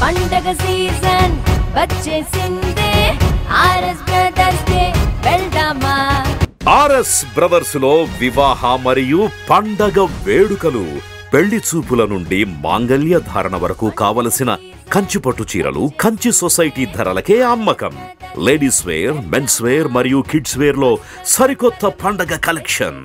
పండగ సీజన్ వచ్చేసిందే RS brothers డే వెళ్దామా ఆర్ఎస్ బ్రదర్స్ లో వివాహ మరియు పండగ వేడుకలు పెళ్లి చూపుల నుండి మాంగల్య ధారణ వరకు కావలసిన కంచిపట్టు చీరలు కంచి సొసైటీ ధరలకే అమ్మకం లేడీస్ వేర్ మెన్స్ వేర్ మరియు కిడ్స్ వేర్ లో సరికొత్త పండగ కలెక్షన్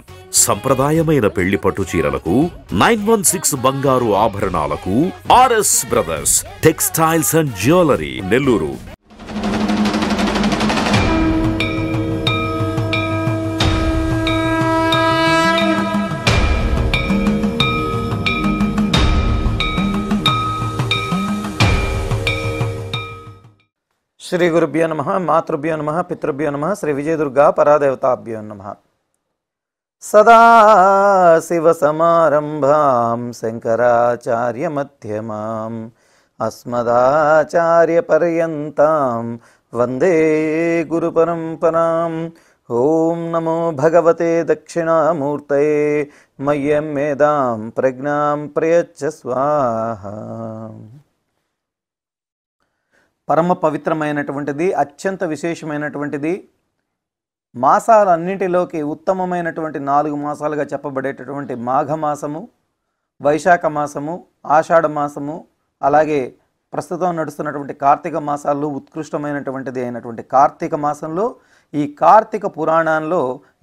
సంప్రదాయమైన పెళ్లి పట్టు చీరలకు నైన్ వన్ సిక్స్ బంగారు ఆభరణాలకు RS brothers textiles and jewellery Nellore श्रीगुरुभ्यो नमः मातृभ्यो नमः पितृभ्यो नमः श्रीविजयदुर्गा परादेवताभ्यो नमः सदा शिवसमारम्भां शङ्कराचार्यमध्यमाम् अस्मदाचार्यपर्यन्तां वन्दे गुरुपरम्पराम् ॐ नमो भगवते दक्षिणामूर्तये मह्यं मेदां प्रज्ञां प्रयच्छ स्वाहा పరమ పవిత్రమైనటువంటిది అత్యంత విశేషమైనటువంటిది మాసాలన్నింటిలోకి ఉత్తమమైనటువంటి నాలుగు మాసాలుగా చెప్పబడేటటువంటి మాఘమాసము వైశాఖ మాసము ఆషాఢ మాసము అలాగే ప్రస్తుతం నడుస్తున్నటువంటి కార్తీక మాసాల్లో ఉత్కృష్టమైనటువంటిది అయినటువంటి కార్తీక మాసంలో ఈ కార్తీక పురాణాల్లో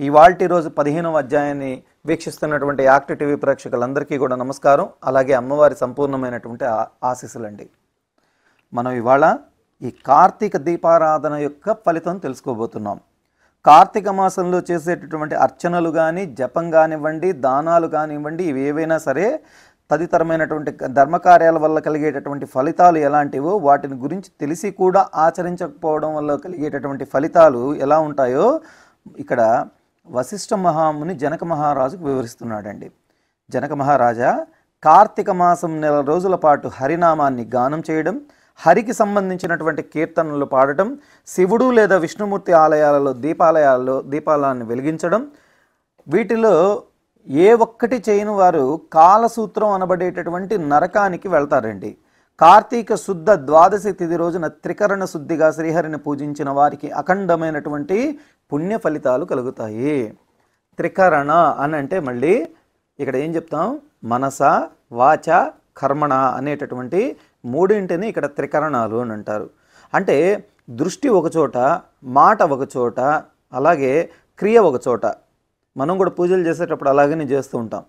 ఇవాల్టి రోజు పదిహేనవ అధ్యాయాన్ని వీక్షిస్తున్నటువంటి యాక్టివ్ టీవీ ప్రేక్షకులందరికీ కూడా నమస్కారం అలాగే అమ్మవారి సంపూర్ణమైనటువంటి ఆశీస్సులండి మనం ఇవాళ ఈ కార్తీక దీపారాధన యొక్క ఫలితం తెలుసుకోబోతున్నాం కార్తీక మాసంలో చేసేటటువంటి అర్చనలు కానీ జపం కానివ్వండి దానాలు కానివ్వండి ఇవి ఏవైనా సరే తదితరమైనటువంటి ధర్మకార్యాల వల్ల కలిగేటటువంటి ఫలితాలు ఎలాంటివో వాటిని గురించి తెలిసి కూడా ఆచరించకపోవడం వల్ల కలిగేటటువంటి ఫలితాలు ఎలా ఉంటాయో ఇక్కడ వశిష్ఠ మహాముని జనక మహారాజుకు వివరిస్తున్నాడండి జనక మహారాజా కార్తీక మాసం నెల రోజుల పాటు హరినామాన్ని గానం చేయడం హరికి సంబంధించినటువంటి కీర్తనలు పాడటం శివుడు లేదా విష్ణుమూర్తి ఆలయాలలో దీపాలయాల్లో దీపాలను వెలిగించడం వీటిలో ఏ ఒక్కటి చేయని వారు కాలసూత్రం అనబడేటటువంటి నరకానికి వెళ్తారండి కార్తీక శుద్ధ ద్వాదశి తిథి రోజున త్రికరణ శుద్ధిగా శ్రీహరిని పూజించిన వారికి అఖండమైనటువంటి పుణ్య ఫలితాలు కలుగుతాయి త్రికరణ అని అంటే మళ్ళీ ఇక్కడ ఏం చెప్తాం మనస వాచ కర్మణ అనేటటువంటి మూడింటిని ఇక్కడ త్రికరణాలు అని అంటారు అంటే దృష్టి ఒకచోట మాట ఒకచోట అలాగే క్రియ ఒకచోట మనం కూడా పూజలు చేసేటప్పుడు అలాగనే చేస్తూ ఉంటాం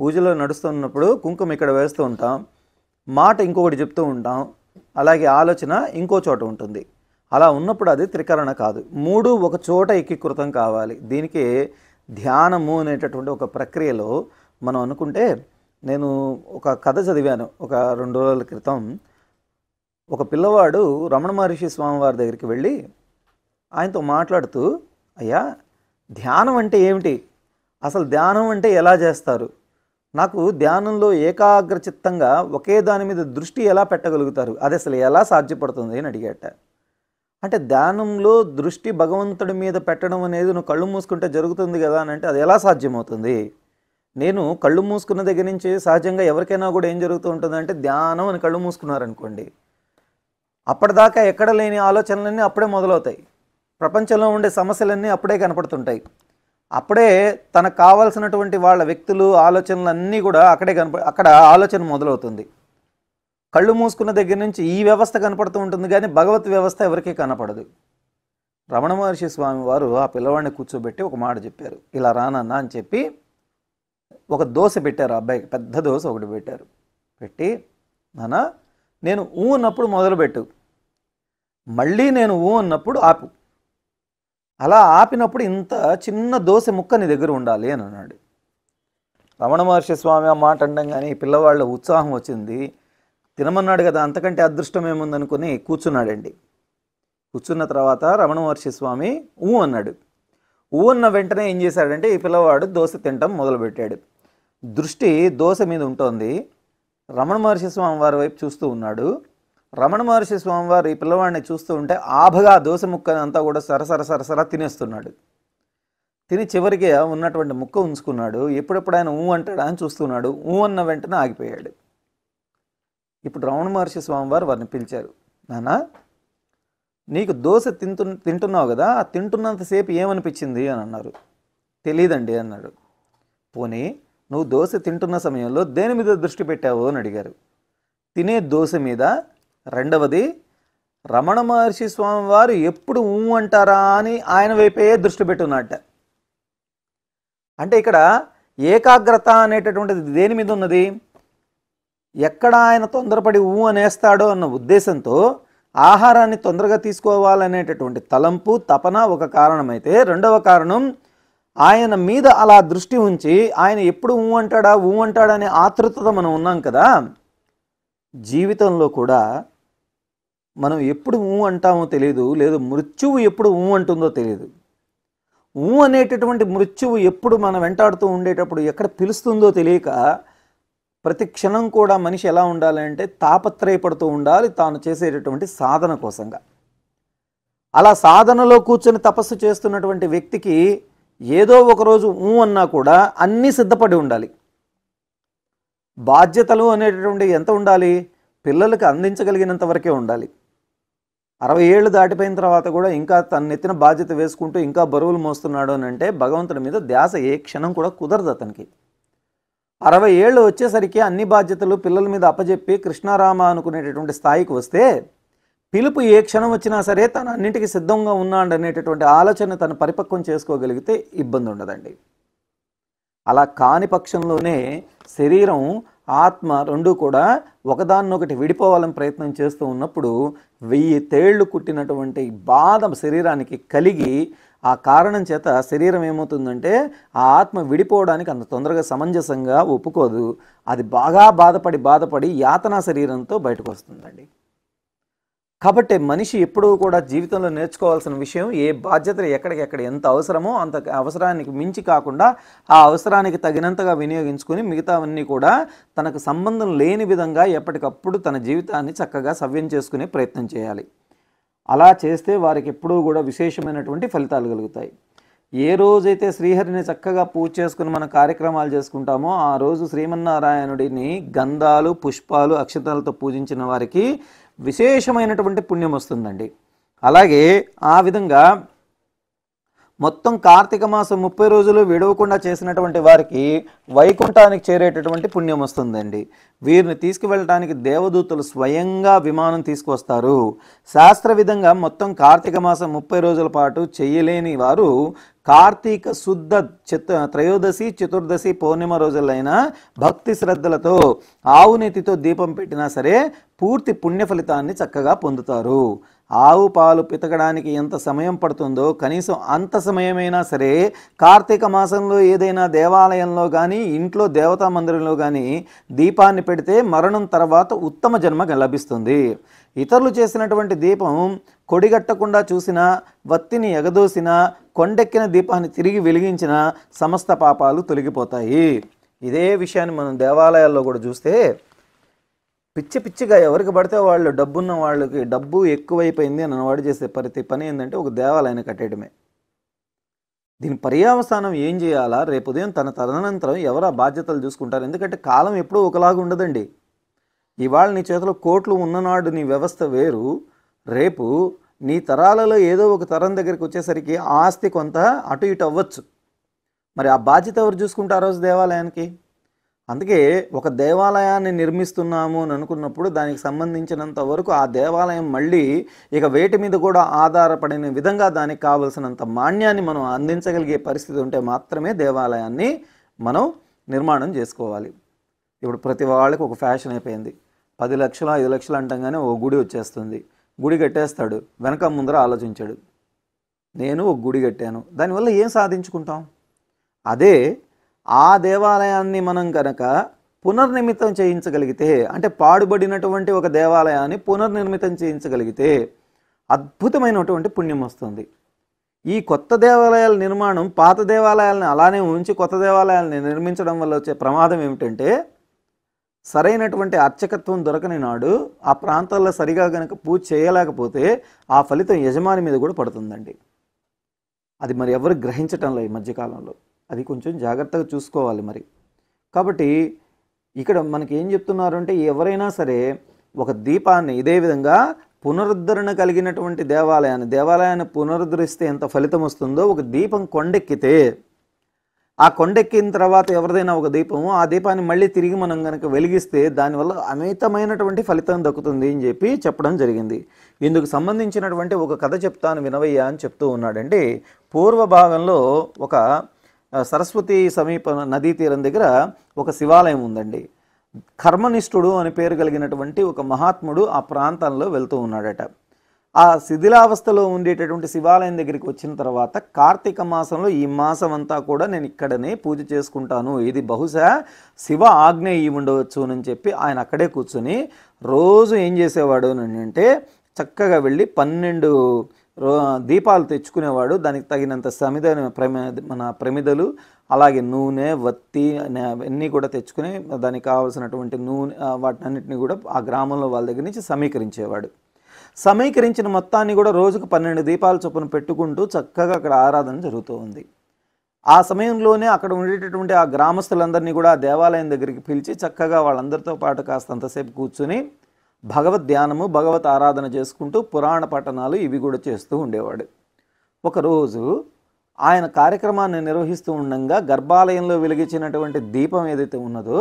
పూజలు నడుస్తున్నప్పుడు కుంకుమ ఇక్కడ వేస్తూ ఉంటాం మాట ఇంకొకటి చెప్తూ ఉంటాం అలాగే ఆలోచన ఇంకో చోట ఉంటుంది అలా ఉన్నప్పుడు అది త్రికరణ కాదు మూడు ఒక చోట ఏకీకృతం కావాలి దీనికి ధ్యానము అనేటటువంటి ఒక ప్రక్రియలో మనం అనుకుంటే నేను ఒక కథ చదివాను ఒక రెండు రోజుల క్రితం ఒక పిల్లవాడు రమణ మహర్షి స్వామివారి దగ్గరికి వెళ్ళి ఆయనతో మాట్లాడుతూ అయ్యా ధ్యానం అంటే ఏమిటి అసలు ధ్యానం అంటే ఎలా చేస్తారు నాకు ధ్యానంలో ఏకాగ్రచిత్తంగా ఒకే దాని మీద దృష్టి ఎలా పెట్టగలుగుతారు అది అసలు ఎలా సాధ్యపడుతుంది అని అడిగాట అంటే ధ్యానంలో దృష్టి భగవంతుడి మీద పెట్టడం అనేది నువ్వు కళ్ళు మూసుకుంటే జరుగుతుంది కదా అని అంటే అది ఎలా సాధ్యమవుతుంది నేను కళ్ళు మూసుకున్న దగ్గర నుంచి సహజంగా ఎవరికైనా కూడా ఏం జరుగుతూ ఉంటుందంటే ధ్యానం అని కళ్ళు మూసుకున్నారనుకోండి అప్పటిదాకా ఎక్కడ లేని ఆలోచనలన్నీ అప్పుడే మొదలవుతాయి ప్రపంచంలో ఉండే సమస్యలన్నీ అప్పుడే కనపడుతుంటాయి అప్పుడే తనకు కావాల్సినటువంటి వాళ్ళ వ్యక్తులు ఆలోచనలు అన్నీ కూడా అక్కడే కనప అక్కడ ఆలోచన మొదలవుతుంది కళ్ళు మూసుకున్న దగ్గర నుంచి ఈ వ్యవస్థ కనపడుతూ ఉంటుంది కానీ భగవత్ వ్యవస్థ ఎవరికీ కనపడదు రమణ మహర్షి స్వామి వారు ఆ పిల్లవాడిని కూర్చోబెట్టి ఒక మాట చెప్పారు ఇలా రానన్నా అని చెప్పి ఒక దోశ పెట్టారు అబ్బాయికి పెద్ద దోశ ఒకటి పెట్టారు పెట్టి నాన్న నేను ఊ అన్నప్పుడు మొదలుపెట్టు మళ్ళీ నేను ఊ అన్నప్పుడు ఆపు అలా ఆపినప్పుడు ఇంత చిన్న దోశ ముక్క నీ దగ్గర ఉండాలి అని అన్నాడు రమణ మహర్షి స్వామి ఆ మాట అనడం కానీ పిల్లవాళ్ళ ఉత్సాహం వచ్చింది తినమన్నాడు కదా అంతకంటే అదృష్టం ఏముందనుకుని కూర్చున్నాడండి కూర్చున్న తర్వాత రమణ మహర్షి స్వామి ఊ అన్నాడు ఊ అన్న వెంటనే ఏం చేశాడంటే ఈ పిల్లవాడు దోశ తినటం మొదలుపెట్టాడు దృష్టి దోశ మీద ఉంటుంది రమణ మహర్షి స్వామివారి వైపు చూస్తూ ఉన్నాడు రమణ మహర్షి స్వామివారు ఈ పిల్లవాడిని చూస్తూ ఉంటే ఆభగా దోశ ముక్కని అంతా కూడా సరసర సరసర తినేస్తున్నాడు తిని చివరికి ఉన్నటువంటి ముక్క ఉంచుకున్నాడు ఎప్పుడెప్పుడు ఆయన ఊ అంటాడా అని చూస్తున్నాడు ఊ అన్న వెంటనే ఆగిపోయాడు ఇప్పుడు రమణ మహర్షి స్వామివారు వారిని పిలిచారు నానా నీకు దోశ తింటు తింటున్నావు కదా ఆ తింటున్నంతసేపు ఏమనిపించింది అని అన్నారు తెలియదండి అన్నాడు పోనీ నువ్వు దోశ తింటున్న సమయంలో దేని మీద దృష్టి పెట్టావు అని అడిగారు తినే దోశ మీద రెండవది రమణ మహర్షి స్వామి వారు ఎప్పుడు ఊ అంటారా అని ఆయన వైపే దృష్టి పెట్టున్నట్ట అంటే ఇక్కడ ఏకాగ్రత అనేటటువంటిది దేని మీద ఉన్నది ఎక్కడ ఆయన తొందరపడి ఊ అనేస్తాడో అన్న ఉద్దేశంతో ఆహారాన్ని తొందరగా తీసుకోవాలనేటటువంటి తలంపు తపన ఒక కారణమైతే రెండవ కారణం ఆయన మీద అలా దృష్టి ఉంచి ఆయన ఎప్పుడు ఊ అంటాడా ఊ అంటాడా అనే ఆతృతత మనం ఉన్నాం కదా జీవితంలో కూడా మనం ఎప్పుడు ఊ అంటామో తెలియదు లేదు మృత్యువు ఎప్పుడు ఊ అంటుందో తెలియదు ఊ అనేటటువంటి మృత్యువు ఎప్పుడు మనం వెంటాడుతూ ఉండేటప్పుడు ఎక్కడ పిలుస్తుందో తెలియక ప్రతి క్షణం కూడా మనిషి ఎలా ఉండాలి అంటే తాపత్రయపడుతూ ఉండాలి తాను చేసేటటువంటి సాధన కోసంగా అలా సాధనలో కూర్చొని తపస్సు చేస్తున్నటువంటి వ్యక్తికి ఏదో ఒకరోజు ఊ అన్నా కూడా అన్నీ సిద్ధపడి ఉండాలి బాధ్యతలు అనేటటువంటి ఎంత ఉండాలి పిల్లలకు అందించగలిగినంత వరకే ఉండాలి అరవై ఏళ్ళు దాటిపోయిన తర్వాత కూడా ఇంకా తన ఎత్తిన బాధ్యత వేసుకుంటూ ఇంకా బరువులు మోస్తున్నాడు అని అంటే భగవంతుడి మీద ధ్యాస ఏ క్షణం కూడా కుదరదు అతనికి అరవై ఏళ్ళు వచ్చేసరికి అన్ని బాధ్యతలు పిల్లల మీద అప్పజెప్పి కృష్ణారామ అనుకునేటటువంటి స్థాయికి వస్తే పిలుపు ఏ క్షణం వచ్చినా సరే తను అన్నింటికి సిద్ధంగా ఉన్నాడు అనేటటువంటి ఆలోచన తను పరిపక్వం చేసుకోగలిగితే ఇబ్బంది ఉండదండి అలా కాని పక్షంలోనే శరీరం ఆత్మ రెండు కూడా ఒకదాన్నొకటి విడిపోవాలని ప్రయత్నం చేస్తూ ఉన్నప్పుడు వెయ్యి తేళ్లు కుట్టినటువంటి బాధ శరీరానికి కలిగి ఆ కారణం చేత శరీరం ఏమవుతుందంటే ఆ ఆత్మ విడిపోవడానికి అంత తొందరగా సమంజసంగా ఒప్పుకోదు అది బాగా బాధపడి బాధపడి యాతనా శరీరంతో బయటకు వస్తుందండి కాబట్టి మనిషి ఎప్పుడూ కూడా జీవితంలో నేర్చుకోవాల్సిన విషయం ఏ బాధ్యతలు ఎక్కడికెక్కడ ఎంత అవసరమో అంత అవసరానికి మించి కాకుండా ఆ అవసరానికి తగినంతగా వినియోగించుకుని మిగతావన్నీ కూడా తనకు సంబంధం లేని విధంగా ఎప్పటికప్పుడు తన జీవితాన్ని చక్కగా సవ్యం చేసుకునే ప్రయత్నం చేయాలి అలా చేస్తే వారికి ఎప్పుడూ కూడా విశేషమైనటువంటి ఫలితాలు కలుగుతాయి ఏ రోజైతే శ్రీహరిని చక్కగా పూజ చేసుకుని మన కార్యక్రమాలు చేసుకుంటామో ఆ రోజు శ్రీమన్నారాయణుడిని గంధాలు పుష్పాలు అక్షతాలతో పూజించిన వారికి విశేషమైనటువంటి పుణ్యం వస్తుందండి అలాగే ఆ విధంగా మొత్తం కార్తీక మాసం ముప్పై రోజులు విడవకుండా చేసినటువంటి వారికి వైకుంఠానికి చేరేటటువంటి పుణ్యం వస్తుందండి వీరిని తీసుకువెళ్ళటానికి దేవదూతలు స్వయంగా విమానం తీసుకువస్తారు శాస్త్ర విధంగా మొత్తం కార్తీక మాసం ముప్పై రోజుల పాటు చేయలేని వారు కార్తీక శుద్ధ చిత త్రయోదశి చతుర్దశి పౌర్ణిమ రోజులైన భక్తి శ్రద్ధలతో ఆవునేతితో దీపం పెట్టినా సరే పూర్తి పుణ్య ఫలితాన్ని చక్కగా పొందుతారు ఆవు పాలు పితకడానికి ఎంత సమయం పడుతుందో కనీసం అంత సమయమైనా సరే కార్తీక మాసంలో ఏదైనా దేవాలయంలో కానీ ఇంట్లో దేవతా మందిరంలో కానీ దీపాన్ని పెడితే మరణం తర్వాత ఉత్తమ జన్మ లభిస్తుంది ఇతరులు చేసినటువంటి దీపం కొడిగట్టకుండా చూసిన వత్తిని ఎగదోసిన కొండెక్కిన దీపాన్ని తిరిగి వెలిగించిన సమస్త పాపాలు తొలగిపోతాయి ఇదే విషయాన్ని మనం దేవాలయాల్లో కూడా చూస్తే పిచ్చి పిచ్చిగా ఎవరికి పడితే వాళ్ళు డబ్బున్న వాళ్ళకి డబ్బు ఎక్కువైపోయింది అని అనవాడు చేసే ప్రతి పని ఏంటంటే ఒక దేవాలయాన్ని కట్టేయడమే దీని పర్యావసానం ఏం చేయాలా రేపు ఉదయం తన తదనంతరం ఎవరు ఆ బాధ్యతలు చూసుకుంటారు ఎందుకంటే కాలం ఎప్పుడూ ఒకలాగా ఉండదండి ఇవాళ నీ చేతిలో కోట్లు ఉన్ననాడు నీ వ్యవస్థ వేరు రేపు నీ తరాలలో ఏదో ఒక తరం దగ్గరికి వచ్చేసరికి ఆస్తి కొంత అటు ఇటు అవ్వచ్చు మరి ఆ బాధ్యత ఎవరు చూసుకుంటారు రోజు దేవాలయానికి అందుకే ఒక దేవాలయాన్ని నిర్మిస్తున్నాము అని అనుకున్నప్పుడు దానికి సంబంధించినంత వరకు ఆ దేవాలయం మళ్ళీ ఇక వేటి మీద కూడా ఆధారపడిన విధంగా దానికి కావలసినంత మాన్యాన్ని మనం అందించగలిగే పరిస్థితి ఉంటే మాత్రమే దేవాలయాన్ని మనం నిర్మాణం చేసుకోవాలి ఇప్పుడు ప్రతి వాళ్ళకి ఒక ఫ్యాషన్ అయిపోయింది పది లక్షలు ఐదు లక్షలు అంటంగానే ఓ గుడి వచ్చేస్తుంది గుడి కట్టేస్తాడు వెనక ముందర ఆలోచించాడు నేను ఒక గుడి కట్టాను దానివల్ల ఏం సాధించుకుంటాం అదే ఆ దేవాలయాన్ని మనం కనుక పునర్నిమితం చేయించగలిగితే అంటే పాడుబడినటువంటి ఒక దేవాలయాన్ని పునర్నిర్మితం చేయించగలిగితే అద్భుతమైనటువంటి పుణ్యం వస్తుంది ఈ కొత్త దేవాలయాల నిర్మాణం పాత దేవాలయాలను అలానే ఉంచి కొత్త దేవాలయాలను నిర్మించడం వల్ల వచ్చే ప్రమాదం ఏమిటంటే సరైనటువంటి అర్చకత్వం దొరకని నాడు ఆ ప్రాంతాల్లో సరిగా కనుక పూజ చేయలేకపోతే ఆ ఫలితం యజమాని మీద కూడా పడుతుందండి అది మరి ఎవరు గ్రహించటం లేదు ఈ మధ్యకాలంలో అది కొంచెం జాగ్రత్తగా చూసుకోవాలి మరి కాబట్టి ఇక్కడ మనకి ఏం చెప్తున్నారు అంటే ఎవరైనా సరే ఒక దీపాన్ని ఇదే విధంగా పునరుద్ధరణ కలిగినటువంటి దేవాలయాన్ని దేవాలయాన్ని పునరుద్ధరిస్తే ఎంత ఫలితం వస్తుందో ఒక దీపం కొండెక్కితే ఆ కొండెక్కిన తర్వాత ఎవరిదైనా ఒక దీపము ఆ దీపాన్ని మళ్ళీ తిరిగి మనం కనుక వెలిగిస్తే దానివల్ల అమితమైనటువంటి ఫలితం దక్కుతుంది అని చెప్పి చెప్పడం జరిగింది ఇందుకు సంబంధించినటువంటి ఒక కథ చెప్తాను వినవయ్య అని చెప్తూ ఉన్నాడండి పూర్వ భాగంలో ఒక సరస్వతి సమీప నదీ తీరం దగ్గర ఒక శివాలయం ఉందండి కర్మనిష్ఠుడు అని పేరు కలిగినటువంటి ఒక మహాత్ముడు ఆ ప్రాంతంలో వెళ్తూ ఉన్నాడట ఆ శిథిలావస్థలో ఉండేటటువంటి శివాలయం దగ్గరికి వచ్చిన తర్వాత కార్తీక మాసంలో ఈ మాసం అంతా కూడా నేను ఇక్కడనే పూజ చేసుకుంటాను ఇది బహుశా శివ ఆజ్ఞ ఇవి ఉండవచ్చు అని చెప్పి ఆయన అక్కడే కూర్చొని రోజు ఏం చేసేవాడు అని అంటే చక్కగా వెళ్ళి పన్నెండు దీపాలు తెచ్చుకునేవాడు దానికి తగినంత సమిద మన ప్రమిదలు అలాగే నూనె వత్తి అన్నీ కూడా తెచ్చుకుని దానికి కావాల్సినటువంటి నూనె అన్నింటినీ కూడా ఆ గ్రామంలో వాళ్ళ దగ్గర నుంచి సమీకరించేవాడు సమీకరించిన మొత్తాన్ని కూడా రోజుకు పన్నెండు దీపాల చొప్పున పెట్టుకుంటూ చక్కగా అక్కడ ఆరాధన జరుగుతూ ఉంది ఆ సమయంలోనే అక్కడ ఉండేటటువంటి ఆ గ్రామస్తులందరినీ కూడా ఆ దేవాలయం దగ్గరికి పిలిచి చక్కగా వాళ్ళందరితో పాటు కాస్తంతసేపు కూర్చుని భగవద్ ధ్యానము భగవత్ ఆరాధన చేసుకుంటూ పురాణ పఠనాలు ఇవి కూడా చేస్తూ ఉండేవాడు ఒకరోజు ఆయన కార్యక్రమాన్ని నిర్వహిస్తూ ఉండగా గర్భాలయంలో వెలిగించినటువంటి దీపం ఏదైతే ఉన్నదో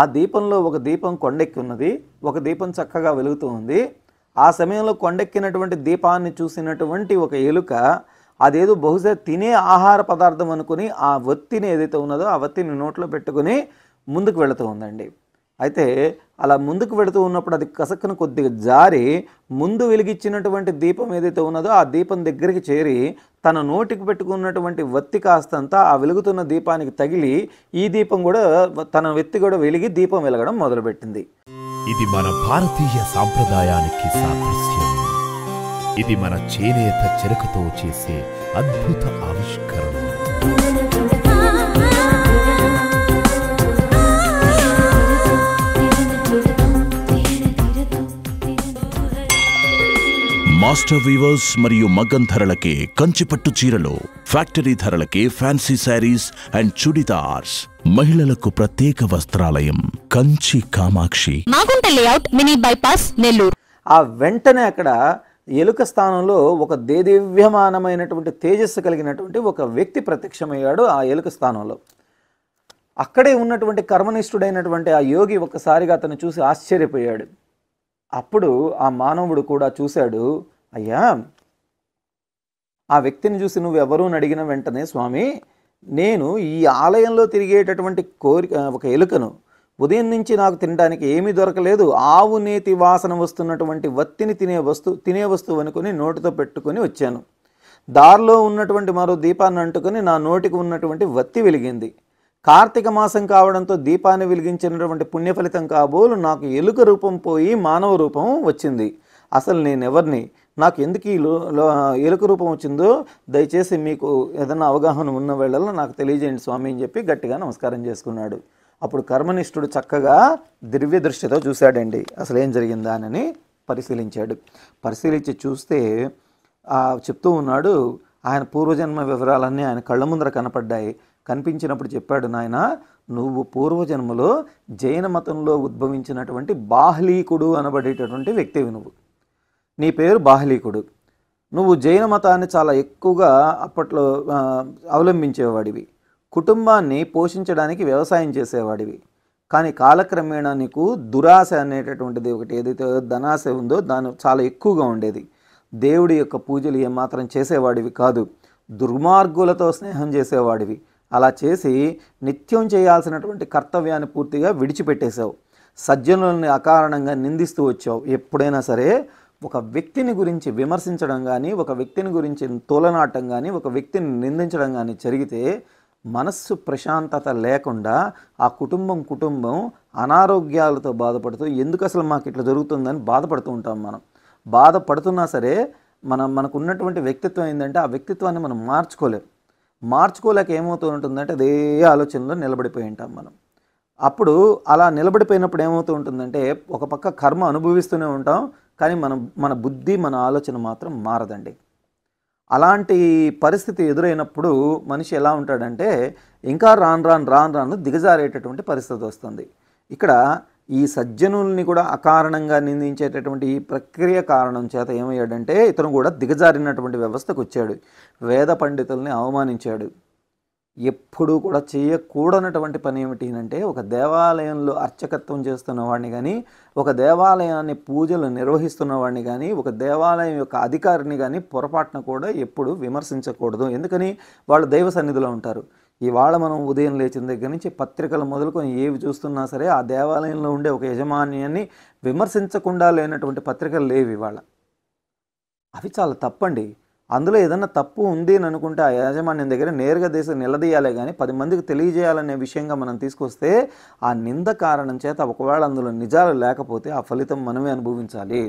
ఆ దీపంలో ఒక దీపం కొండెక్కి ఉన్నది ఒక దీపం చక్కగా వెలుగుతూ ఉంది ఆ సమయంలో కొండెక్కినటువంటి దీపాన్ని చూసినటువంటి ఒక ఎలుక అదేదో బహుశా తినే ఆహార పదార్థం అనుకుని ఆ వత్తిని ఏదైతే ఉన్నదో ఆ వత్తిని నోట్లో పెట్టుకుని ముందుకు వెళుతూ ఉందండి అయితే అలా ముందుకు పెడుతూ ఉన్నప్పుడు అది కసక్కును కొద్దిగా జారి ముందు వెలిగించినటువంటి దీపం ఏదైతే ఉన్నదో ఆ దీపం దగ్గరికి చేరి తన నోటికి పెట్టుకున్నటువంటి వత్తి కాస్తంతా ఆ వెలుగుతున్న దీపానికి తగిలి ఈ దీపం కూడా తన వెత్తి కూడా వెలిగి దీపం వెలగడం మొదలుపెట్టింది ఇది మన భారతీయ సాంప్రదాయానికి ఇది మన చేనేత చెరుకుతో చేసే అద్భుత ఆవిష్కరణ మాస్టర్ వీవర్స్ మరియు మగ్గం ధరలకే కంచిపట్టు చీరలు ఫ్యాక్టరీ ధరలకే ఫ్యాన్సీ శారీస్ అండ్ చుడిదార్స్ మహిళలకు ప్రత్యేక వస్త్రాలయం కంచి కామాక్షి మినీ బైపాస్ నెల్లూరు ఆ వెంటనే అక్కడ ఎలుక స్థానంలో ఒక దేదివ్యమానమైనటువంటి తేజస్సు కలిగినటువంటి ఒక వ్యక్తి ప్రత్యక్షమయ్యాడు ఆ ఎలుక స్థానంలో అక్కడే ఉన్నటువంటి కర్మనిష్ఠుడైనటువంటి ఆ యోగి ఒక్కసారిగా అతను చూసి ఆశ్చర్యపోయాడు అప్పుడు ఆ మానవుడు కూడా చూశాడు అయ్యా ఆ వ్యక్తిని చూసి నువ్వెవరు అని అడిగిన వెంటనే స్వామి నేను ఈ ఆలయంలో తిరిగేటటువంటి కోరిక ఒక ఎలుకను ఉదయం నుంచి నాకు తినడానికి ఏమీ దొరకలేదు ఆవు నేతి వాసన వస్తున్నటువంటి వత్తిని తినే వస్తు తినే వస్తువు అనుకుని నోటితో పెట్టుకుని వచ్చాను దారిలో ఉన్నటువంటి మరో దీపాన్ని అంటుకుని నా నోటికి ఉన్నటువంటి వత్తి వెలిగింది కార్తీక మాసం కావడంతో దీపాన్ని వెలిగించినటువంటి పుణ్య ఫలితం కాబోలు నాకు ఎలుక రూపం పోయి మానవ రూపం వచ్చింది అసలు నేను ఎవరిని నాకు ఎందుకు ఈ ఎలుక రూపం వచ్చిందో దయచేసి మీకు ఏదైనా అవగాహన ఉన్న వేళల్లో నాకు తెలియజేయండి స్వామి అని చెప్పి గట్టిగా నమస్కారం చేసుకున్నాడు అప్పుడు కర్మనిష్ఠుడు చక్కగా దివ్య దృష్టితో చూశాడండి అసలు ఏం జరిగిందా అని పరిశీలించాడు పరిశీలించి చూస్తే చెప్తూ ఉన్నాడు ఆయన పూర్వజన్మ వివరాలన్నీ ఆయన కళ్ళ ముందర కనపడ్డాయి కనిపించినప్పుడు చెప్పాడు నాయన నువ్వు పూర్వజన్మలో జైన మతంలో ఉద్భవించినటువంటి బాహ్లీకుడు అనబడేటటువంటి వ్యక్తివి నువ్వు నీ పేరు బాహ్లీకుడు నువ్వు జైన మతాన్ని చాలా ఎక్కువగా అప్పట్లో అవలంబించేవాడివి కుటుంబాన్ని పోషించడానికి వ్యవసాయం చేసేవాడివి కానీ కాలక్రమేణా నీకు దురాశ అనేటటువంటిది ఒకటి ఏదైతే ధనాశ ఉందో దాని చాలా ఎక్కువగా ఉండేది దేవుడి యొక్క పూజలు ఏమాత్రం చేసేవాడివి కాదు దుర్మార్గులతో స్నేహం చేసేవాడివి అలా చేసి నిత్యం చేయాల్సినటువంటి కర్తవ్యాన్ని పూర్తిగా విడిచిపెట్టేశావు సజ్జనుల్ని అకారణంగా నిందిస్తూ వచ్చావు ఎప్పుడైనా సరే ఒక వ్యక్తిని గురించి విమర్శించడం కానీ ఒక వ్యక్తిని గురించి తోలనాటం కానీ ఒక వ్యక్తిని నిందించడం కానీ జరిగితే మనస్సు ప్రశాంతత లేకుండా ఆ కుటుంబం కుటుంబం అనారోగ్యాలతో బాధపడుతూ ఎందుకు అసలు మాకు ఇట్లా జరుగుతుందని బాధపడుతూ ఉంటాం మనం బాధపడుతున్నా సరే మనం మనకు ఉన్నటువంటి వ్యక్తిత్వం ఏంటంటే ఆ వ్యక్తిత్వాన్ని మనం మార్చుకోలేం మార్చుకోలేక ఏమవుతూ ఉంటుందంటే అదే ఆలోచనలో నిలబడిపోయి ఉంటాం మనం అప్పుడు అలా నిలబడిపోయినప్పుడు ఏమవుతూ ఉంటుందంటే ఒక పక్క కర్మ అనుభవిస్తూనే ఉంటాం కానీ మనం మన బుద్ధి మన ఆలోచన మాత్రం మారదండి అలాంటి పరిస్థితి ఎదురైనప్పుడు మనిషి ఎలా ఉంటాడంటే ఇంకా రాను రాను రాను రాను దిగజారేటటువంటి పరిస్థితి వస్తుంది ఇక్కడ ఈ సజ్జనుల్ని కూడా అకారణంగా నిందించేటటువంటి ఈ ప్రక్రియ కారణం చేత ఏమయ్యాడంటే ఇతను కూడా దిగజారినటువంటి వ్యవస్థకు వచ్చాడు వేద పండితుల్ని అవమానించాడు ఎప్పుడూ కూడా చేయకూడనటువంటి పని ఏమిటి అంటే ఒక దేవాలయంలో అర్చకత్వం చేస్తున్న వాడిని కానీ ఒక దేవాలయాన్ని పూజలు నిర్వహిస్తున్న వాడిని కానీ ఒక దేవాలయం యొక్క అధికారిని కానీ పొరపాటున కూడా ఎప్పుడు విమర్శించకూడదు ఎందుకని వాళ్ళు దైవ సన్నిధిలో ఉంటారు ఇవాళ మనం ఉదయం లేచిన దగ్గర నుంచి పత్రికలు మొదలుకొని ఏవి చూస్తున్నా సరే ఆ దేవాలయంలో ఉండే ఒక యజమాన్యాన్ని విమర్శించకుండా లేనటువంటి పత్రికలు లేవు ఇవాళ అవి చాలా తప్పండి అందులో ఏదన్నా తప్పు ఉంది అని అనుకుంటే ఆ యాజమాన్యం దగ్గర నేరుగా దేశం నిలదీయాలి కానీ పది మందికి తెలియజేయాలనే విషయంగా మనం తీసుకొస్తే ఆ నింద కారణం చేత ఒకవేళ అందులో నిజాలు లేకపోతే ఆ ఫలితం మనమే అనుభవించాలి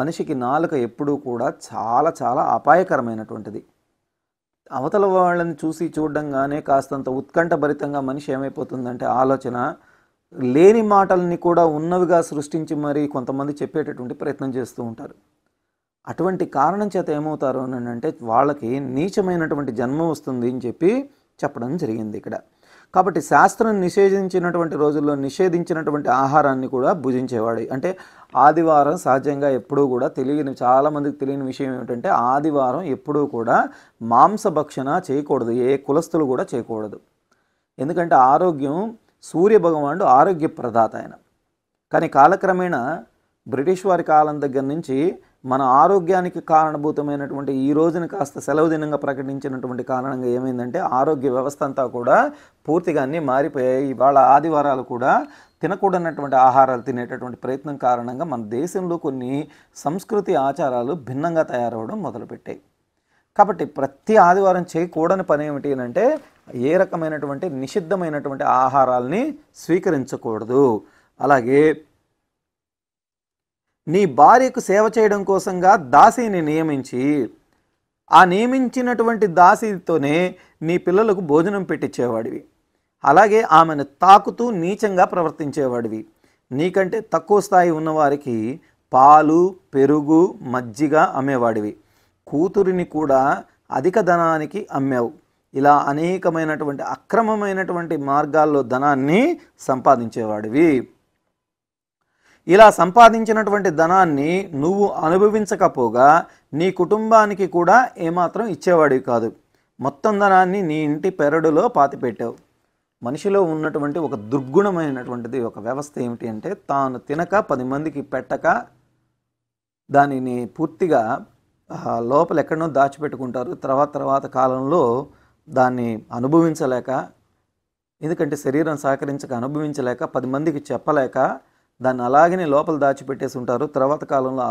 మనిషికి నాలుక ఎప్పుడూ కూడా చాలా చాలా అపాయకరమైనటువంటిది అవతల వాళ్ళని చూసి చూడంగానే కాస్తంత ఉత్కంఠభరితంగా మనిషి ఏమైపోతుందంటే ఆలోచన లేని మాటల్ని కూడా ఉన్నవిగా సృష్టించి మరీ కొంతమంది చెప్పేటటువంటి ప్రయత్నం చేస్తూ ఉంటారు అటువంటి కారణం చేత ఏమవుతారు అని అంటే వాళ్ళకి నీచమైనటువంటి జన్మ వస్తుంది అని చెప్పి చెప్పడం జరిగింది ఇక్కడ కాబట్టి శాస్త్రం నిషేధించినటువంటి రోజుల్లో నిషేధించినటువంటి ఆహారాన్ని కూడా భుజించేవాడు అంటే ఆదివారం సహజంగా ఎప్పుడూ కూడా తెలియని చాలామందికి తెలియని విషయం ఏమిటంటే ఆదివారం ఎప్పుడూ కూడా మాంసభక్షణ చేయకూడదు ఏ కులస్తులు కూడా చేయకూడదు ఎందుకంటే ఆరోగ్యం సూర్య భగవానుడు ఆరోగ్య ప్రదాత ఆయన కానీ కాలక్రమేణా బ్రిటిష్ వారి కాలం దగ్గర నుంచి మన ఆరోగ్యానికి కారణభూతమైనటువంటి ఈ రోజున కాస్త సెలవు దినంగా ప్రకటించినటువంటి కారణంగా ఏమైందంటే ఆరోగ్య వ్యవస్థ అంతా కూడా పూర్తిగా అన్నీ మారిపోయాయి ఇవాళ ఆదివారాలు కూడా తినకూడనటువంటి ఆహారాలు తినేటటువంటి ప్రయత్నం కారణంగా మన దేశంలో కొన్ని సంస్కృతి ఆచారాలు భిన్నంగా తయారవడం మొదలుపెట్టాయి కాబట్టి ప్రతి ఆదివారం చేయకూడని పని ఏమిటి అంటే ఏ రకమైనటువంటి నిషిద్ధమైనటువంటి ఆహారాలని స్వీకరించకూడదు అలాగే నీ భార్యకు సేవ చేయడం కోసంగా దాసిని నియమించి ఆ నియమించినటువంటి దాసితోనే నీ పిల్లలకు భోజనం పెట్టించేవాడివి అలాగే ఆమెను తాకుతూ నీచంగా ప్రవర్తించేవాడివి నీకంటే తక్కువ స్థాయి ఉన్నవారికి పాలు పెరుగు మజ్జిగ అమ్మేవాడివి కూతురిని కూడా అధిక ధనానికి అమ్మావు ఇలా అనేకమైనటువంటి అక్రమమైనటువంటి మార్గాల్లో ధనాన్ని సంపాదించేవాడివి ఇలా సంపాదించినటువంటి ధనాన్ని నువ్వు అనుభవించకపోగా నీ కుటుంబానికి కూడా ఏమాత్రం ఇచ్చేవాడివి కాదు మొత్తం ధనాన్ని నీ ఇంటి పెరడులో పాతిపెట్టావు మనిషిలో ఉన్నటువంటి ఒక దుర్గుణమైనటువంటిది ఒక వ్యవస్థ ఏమిటి అంటే తాను తినక పది మందికి పెట్టక దానిని పూర్తిగా లోపల ఎక్కడనో దాచిపెట్టుకుంటారు తర్వాత తర్వాత కాలంలో దాన్ని అనుభవించలేక ఎందుకంటే శరీరం సహకరించక అనుభవించలేక పది మందికి చెప్పలేక దాన్ని అలాగనే లోపల దాచిపెట్టేసి ఉంటారు తర్వాత కాలంలో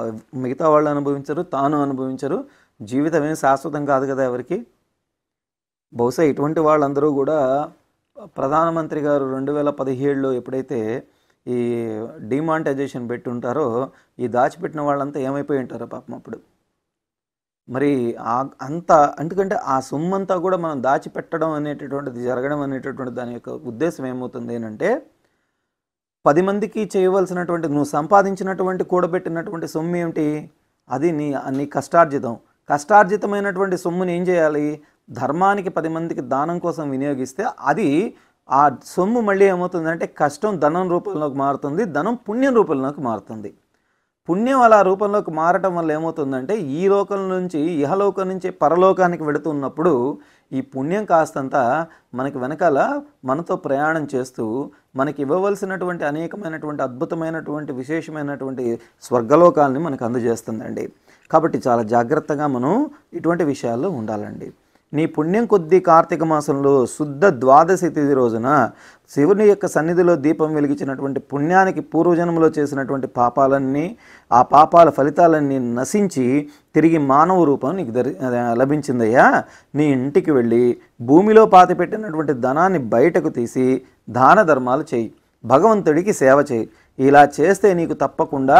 మిగతా వాళ్ళు అనుభవించరు తాను అనుభవించరు జీవితం ఏం శాశ్వతం కాదు కదా ఎవరికి బహుశా ఇటువంటి వాళ్ళందరూ కూడా ప్రధానమంత్రి గారు రెండు వేల పదిహేడులో ఎప్పుడైతే ఈ డిమానిటైజేషన్ పెట్టుంటారో ఈ దాచిపెట్టిన వాళ్ళంతా ఏమైపోయి ఉంటారో పాపం అప్పుడు మరి అంత ఎందుకంటే ఆ సొమ్మంతా కూడా మనం దాచిపెట్టడం అనేటటువంటిది జరగడం అనేటటువంటి దాని యొక్క ఉద్దేశం ఏమవుతుంది అంటే పది మందికి చేయవలసినటువంటి నువ్వు సంపాదించినటువంటి కూడబెట్టినటువంటి సొమ్ము ఏమిటి అది నీ నీ కష్టార్జితం కష్టార్జితమైనటువంటి సొమ్ముని ఏం చేయాలి ధర్మానికి పది మందికి దానం కోసం వినియోగిస్తే అది ఆ సొమ్ము మళ్ళీ ఏమవుతుందంటే కష్టం ధనం రూపంలోకి మారుతుంది ధనం పుణ్యం రూపంలోకి మారుతుంది పుణ్యం అలా రూపంలోకి మారటం వల్ల ఏమవుతుందంటే ఈ లోకం నుంచి ఇహలోకం నుంచి పరలోకానికి వెడుతున్నప్పుడు ఈ పుణ్యం కాస్తంత మనకి వెనకాల మనతో ప్రయాణం చేస్తూ మనకి ఇవ్వవలసినటువంటి అనేకమైనటువంటి అద్భుతమైనటువంటి విశేషమైనటువంటి స్వర్గలోకాలని మనకు అందజేస్తుందండి కాబట్టి చాలా జాగ్రత్తగా మనం ఇటువంటి విషయాల్లో ఉండాలండి నీ పుణ్యం కొద్దీ కార్తీక మాసంలో శుద్ధ ద్వాదశి తిథి రోజున శివుని యొక్క సన్నిధిలో దీపం వెలిగించినటువంటి పుణ్యానికి పూర్వజన్మలో చేసినటువంటి పాపాలన్నీ ఆ పాపాల ఫలితాలన్నీ నశించి తిరిగి మానవ రూపం నీకు దరి లభించిందయ్యా నీ ఇంటికి వెళ్ళి భూమిలో పాతిపెట్టినటువంటి ధనాన్ని బయటకు తీసి దాన ధర్మాలు చేయి భగవంతుడికి సేవ చేయి ఇలా చేస్తే నీకు తప్పకుండా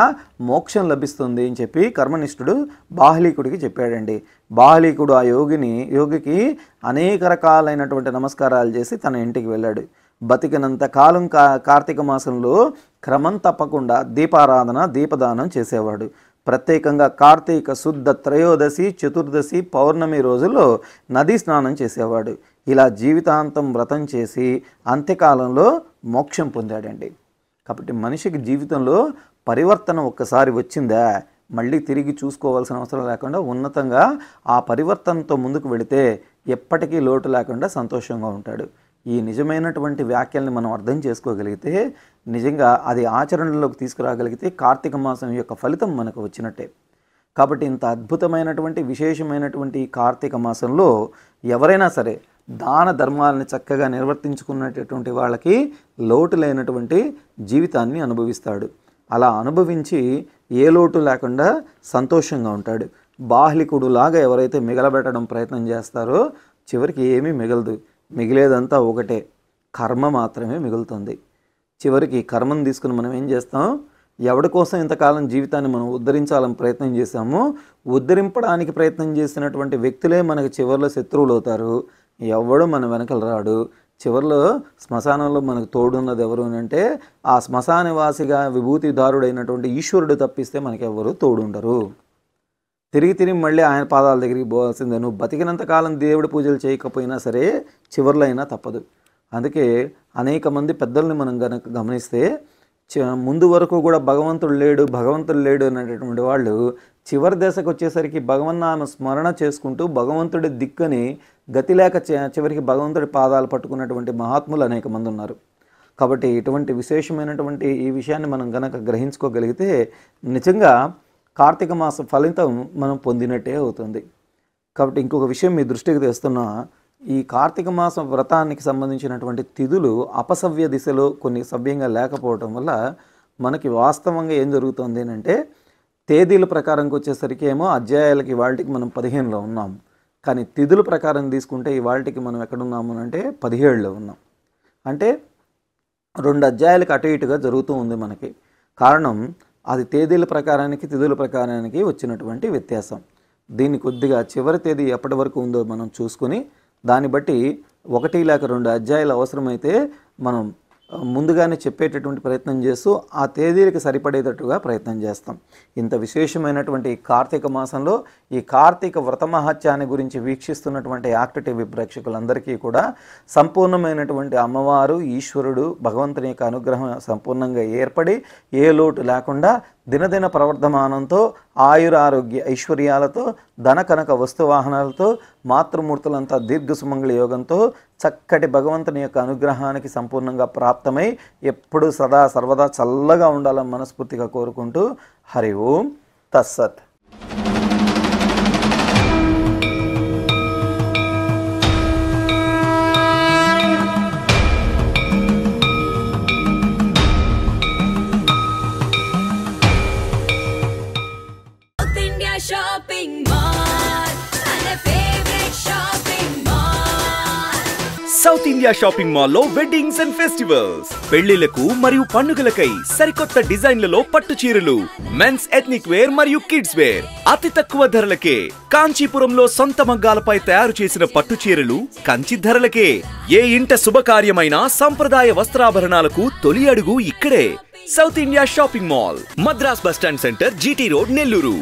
మోక్షం లభిస్తుంది అని చెప్పి కర్మనిష్ఠుడు బాహ్లీకుడికి చెప్పాడండి బాహ్లీకుడు ఆ యోగిని యోగికి అనేక రకాలైనటువంటి నమస్కారాలు చేసి తన ఇంటికి వెళ్ళాడు బతికినంత కాలం కా కార్తీక మాసంలో క్రమం తప్పకుండా దీపారాధన దీపదానం చేసేవాడు ప్రత్యేకంగా కార్తీక శుద్ధ త్రయోదశి చతుర్దశి పౌర్ణమి రోజుల్లో నదీ స్నానం చేసేవాడు ఇలా జీవితాంతం వ్రతం చేసి అంత్యకాలంలో మోక్షం పొందాడండి కాబట్టి మనిషికి జీవితంలో పరివర్తన ఒక్కసారి వచ్చిందా మళ్ళీ తిరిగి చూసుకోవాల్సిన అవసరం లేకుండా ఉన్నతంగా ఆ పరివర్తనతో ముందుకు వెళితే ఎప్పటికీ లోటు లేకుండా సంతోషంగా ఉంటాడు ఈ నిజమైనటువంటి వ్యాఖ్యల్ని మనం అర్థం చేసుకోగలిగితే నిజంగా అది ఆచరణలోకి తీసుకురాగలిగితే కార్తీక మాసం యొక్క ఫలితం మనకు వచ్చినట్టే కాబట్టి ఇంత అద్భుతమైనటువంటి విశేషమైనటువంటి కార్తీక మాసంలో ఎవరైనా సరే దాన ధర్మాలని చక్కగా నిర్వర్తించుకున్నటువంటి వాళ్ళకి లోటు లేనటువంటి జీవితాన్ని అనుభవిస్తాడు అలా అనుభవించి ఏ లోటు లేకుండా సంతోషంగా ఉంటాడు బాహ్లికుడులాగా ఎవరైతే మిగలబెట్టడం ప్రయత్నం చేస్తారో చివరికి ఏమీ మిగలదు మిగిలేదంతా ఒకటే కర్మ మాత్రమే మిగులుతుంది చివరికి కర్మను తీసుకుని మనం ఏం చేస్తాం ఎవడి కోసం ఇంతకాలం జీవితాన్ని మనం ఉద్ధరించాలని ప్రయత్నం చేశామో ఉద్ధరింపడానికి ప్రయత్నం చేసినటువంటి వ్యక్తులే మనకు చివరిలో శత్రువులు అవుతారు ఎవడు మన వెనకలు రాడు చివరిలో శ్మశానంలో మనకు తోడున్నది ఎవరు అంటే ఆ శ్మశానవాసిగా విభూతిదారుడైనటువంటి ఈశ్వరుడు తప్పిస్తే మనకెవ్వరు తోడుండరు తిరిగి తిరిగి మళ్ళీ ఆయన పాదాల దగ్గరికి పోవాల్సిందే నువ్వు బతికినంతకాలం దేవుడి పూజలు చేయకపోయినా సరే చివరిలో అయినా తప్పదు అందుకే అనేక మంది పెద్దల్ని మనం గనక గమనిస్తే ముందు వరకు కూడా భగవంతుడు లేడు భగవంతుడు లేడు అనేటటువంటి వాళ్ళు చివరి దశకు వచ్చేసరికి భగవన్నామ స్మరణ చేసుకుంటూ భగవంతుడి దిక్కని గతి లేక చివరికి భగవంతుడి పాదాలు పట్టుకున్నటువంటి మహాత్ములు అనేక మంది ఉన్నారు కాబట్టి ఇటువంటి విశేషమైనటువంటి ఈ విషయాన్ని మనం గనక గ్రహించుకోగలిగితే నిజంగా కార్తీక మాస ఫలితం మనం పొందినట్టే అవుతుంది కాబట్టి ఇంకొక విషయం మీ దృష్టికి తెస్తున్నా ఈ కార్తీక మాస వ్రతానికి సంబంధించినటువంటి తిథులు అపసవ్య దిశలో కొన్ని సవ్యంగా లేకపోవటం వల్ల మనకి వాస్తవంగా ఏం జరుగుతుంది అంటే తేదీల ప్రకారంకి వచ్చేసరికి ఏమో అధ్యాయాలకి వాళ్ళకి మనం పదిహేనులో ఉన్నాం కానీ తిథుల ప్రకారం తీసుకుంటే ఇవాళకి మనం ఎక్కడున్నాము అంటే పదిహేడులో ఉన్నాం అంటే రెండు అధ్యాయాలకు అటు ఇటుగా జరుగుతూ ఉంది మనకి కారణం అది తేదీల ప్రకారానికి తిథుల ప్రకారానికి వచ్చినటువంటి వ్యత్యాసం దీన్ని కొద్దిగా చివరి తేదీ ఎప్పటి వరకు ఉందో మనం చూసుకుని దాన్ని బట్టి ఒకటి లేక రెండు అధ్యాయాలు అవసరమైతే మనం ముందుగానే చెప్పేటటువంటి ప్రయత్నం చేస్తూ ఆ తేదీలకు సరిపడేటట్టుగా ప్రయత్నం చేస్తాం ఇంత విశేషమైనటువంటి కార్తీక మాసంలో ఈ కార్తీక వ్రత మహత్యాన్ని గురించి వీక్షిస్తున్నటువంటి యాక్ట్ టీవీ ప్రేక్షకులందరికీ కూడా సంపూర్ణమైనటువంటి అమ్మవారు ఈశ్వరుడు భగవంతుని యొక్క అనుగ్రహం సంపూర్ణంగా ఏర్పడి ఏ లోటు లేకుండా దినదిన ప్రవర్ధమానంతో ఆయురారోగ్య ఐశ్వర్యాలతో ధన కనక వస్తువాహనాలతో మాతృమూర్తులంతా దీర్ఘసుమంగళ యోగంతో చక్కటి భగవంతుని యొక్క అనుగ్రహానికి సంపూర్ణంగా ప్రాప్తమై ఎప్పుడూ సదా సర్వదా చల్లగా ఉండాలని మనస్ఫూర్తిగా కోరుకుంటూ హరి ఓం తస్సత్ ఇండియా షాపింగ్ మాల్లో వెడ్డింగ్స్ అండ్ ఫెస్టివల్స్ పెళ్లిలకు మరియు పండుగలకై సరికొత్త డిజైన్లలో పట్టు చీరలు మెన్స్ ఎథ్నిక్ వేర్ మరియు కిడ్స్ వేర్ అతి తక్కువ ధరలకే కాంచీపురంలో సొంత మగ్గాలపై తయారు చేసిన పట్టు చీరలు కంచి ధరలకే ఏ ఇంట శుభకార్యమైన సంప్రదాయ వస్త్రాభరణాలకు తొలి అడుగు ఇక్కడే South India shopping mall Madras bus stand centre GT road Nellore